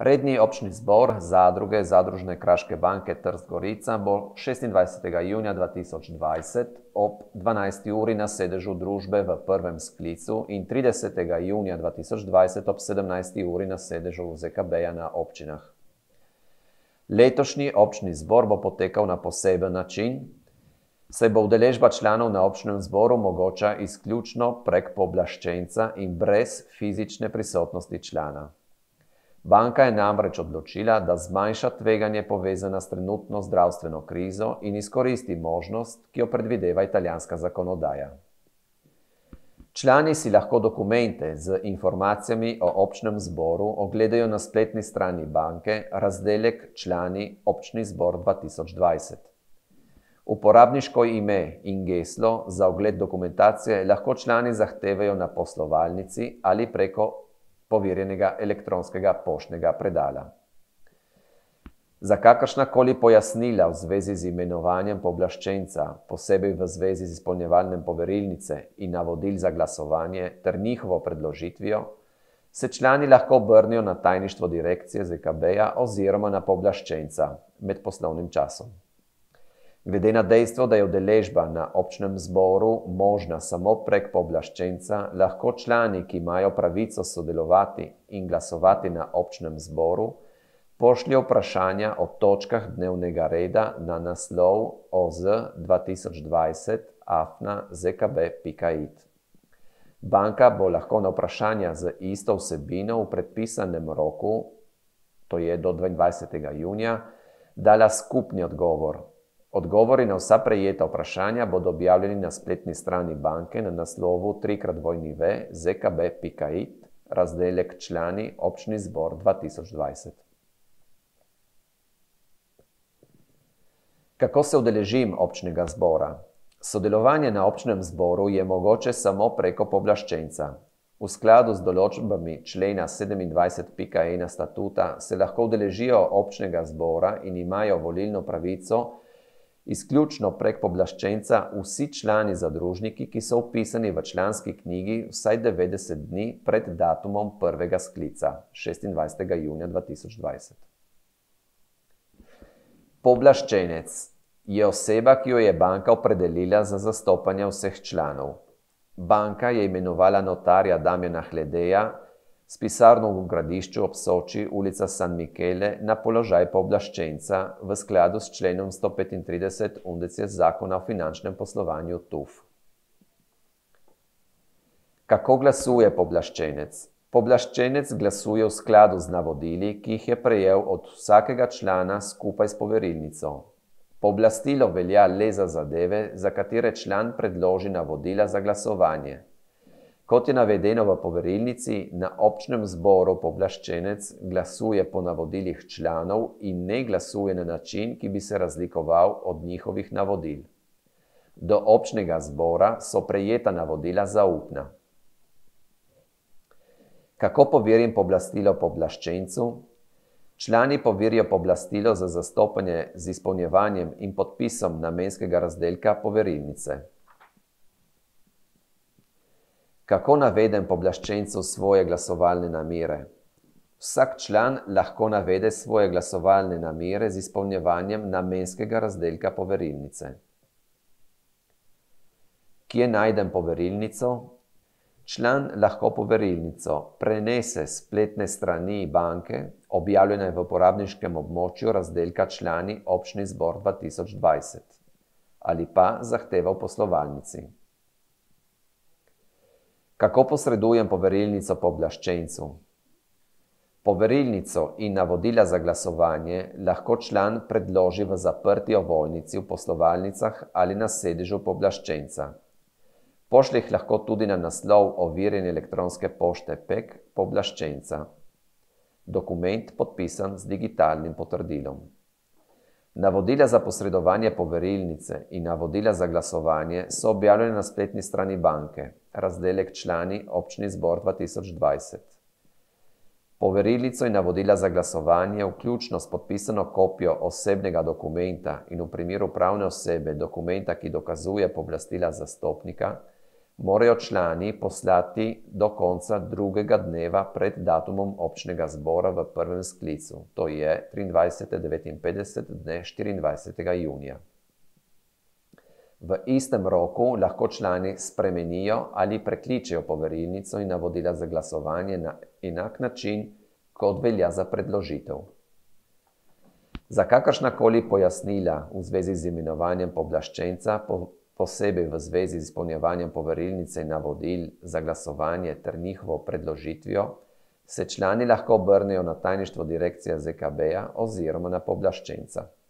Redni občni zbor zadruge Zadružne Kraške banke Trst Gorica bo 26. junija 2020 ob 12. uri na sedežu družbe v prvem sklicu in 30. junija 2020 ob 17. uri na sedežu ZKB-ja na občinah. Letošnji občni zbor bo potekal na poseben način, saj bo udeležba članov na občnem zboru mogoča izključno prek pooblaščenca in brez fizične prisotnosti člana. Banka je namreč odločila, da zmanjša tveganje povezana s trenutno zdravstveno krizo in izkoristi možnost, ki jo predvideva italijanska zakonodaja. Člani si lahko dokumente z informacijami o občnem zboru ogledajo na spletni strani banke, razdelek člani občni zbor 2020. Uporabniško ime in geslo za ogled dokumentacije lahko člani zahtevajo na poslovalnici ali preko poverjenega elektronskega poštnega predala. Za kakršna koli pojasnila v zvezi z imenovanjem pooblaščenca, posebej v zvezi z izpolnjevanjem poverilnice in navodil za glasovanje ter njihovo predložitvijo, se člani lahko obrnijo na tajništvo direkcije ZKB-ja oziroma na pooblaščenca med poslovnim časom. Glede na dejstvo, da je udeležba na občnem zboru možna samo prek pooblaščenca, lahko člani, ki imajo pravico sodelovati in glasovati na občnem zboru, pošljejo vprašanja o točkah dnevnega reda na naslov oz2020-afna-zkb.it. Banka bo lahko na vprašanja z isto vsebino v predpisanem roku, to je do 22. junija, dala skupni odgovor. Odgovori na vsa prejeta vprašanja bodo objavljeni na spletni strani banke na naslovu 3x2v.zkb.it, razdelek člani občni zbor 2020. Kako se udeležim občnega zbora? Sodelovanje na občnem zboru je mogoče samo preko povlaščenca. V skladu z določbami člena 27.1 statuta se lahko udeležijo občnega zbora in imajo volilno pravico in Izključno prek poblaščenca vsi člani zadružniki, ki so upisani v članski knjigi vsaj 90 dni pred datumom prvega sklica, 26. junija 2020. Poblaščenec je oseba, ki jo je banka opredelila za zastopanje vseh članov. Banka je imenovala notarja Damjena Hledeja, s pisarno v gradišču ob Soči, ulica San Michele, na položaj pooblaščenca v skladu s členom 135 UNDECE zakona o finančnem poslovanju TUF. Kako glasuje pooblaščenec? Pooblaščenec glasuje v skladu z navodili, ki jih je prejel od vsakega člana skupaj s poverilnico. Pooblastilo velja le za zadeve, za katere član predloži navodila za glasovanje. Kot je navedeno v poverilnici, na občnem zboru povlaščenec glasuje po navodilih članov in ne glasuje na način, ki bi se razlikoval od njihovih navodil. Do občnega zbora so prejeta navodila zaupna. Kako poverim povlastilo povlaščencu? Člani poverijo povlastilo za zastopanje z izpolnjevanjem in podpisom namenskega razdelka poverilnice kako navedem poblaščencu svoje glasovalne namere. Vsak član lahko navede svoje glasovalne namere z izpolnjevanjem namenskega razdelka poverilnice. Kje najdem poverilnico? Član lahko poverilnico prenese spletne strani banke, objavljene v uporabniškem območju razdelka člani občni zbor 2020 ali pa zahteva v poslovalnici kako posredujem poverilnico pooblaščencu. Poverilnico in navodila za glasovanje lahko član predloži v zaprti ovojnici v poslovalnicah ali na sedežu pooblaščenca. Pošlji jih lahko tudi na naslov overjene elektronske pošte PEC pooblaščenca. Dokument podpisan z digitalnim potrdilom. Navodila za posredovanje poverilnice in navodila za glasovanje so objavljene na spletni strani banke razdelek člani občni zbor 2020. Poverilico in navodila za glasovanje, vključno s podpisano kopijo osebnega dokumenta in v primeru pravne osebe dokumenta, ki dokazuje povlastila zastopnika, morajo člani poslati do konca drugega dneva pred datumom občnega zbora v prvem sklicu, to je 23.59 dne 24. junija. V istem roku lahko člani spremenijo ali prekličijo poverilnico in navodila za glasovanje na enak način, kot velja za predložitev. Za kakršna koli pojasnila v zvezi z imenovanjem povlaščenca, po, posebej v zvezi z izpolnjevanjem poverilnice in navodil za glasovanje ter njihovo predložitvijo, se člani lahko obrnejo na tajništvo direkcije ZKB-ja oziroma na povlaščenca.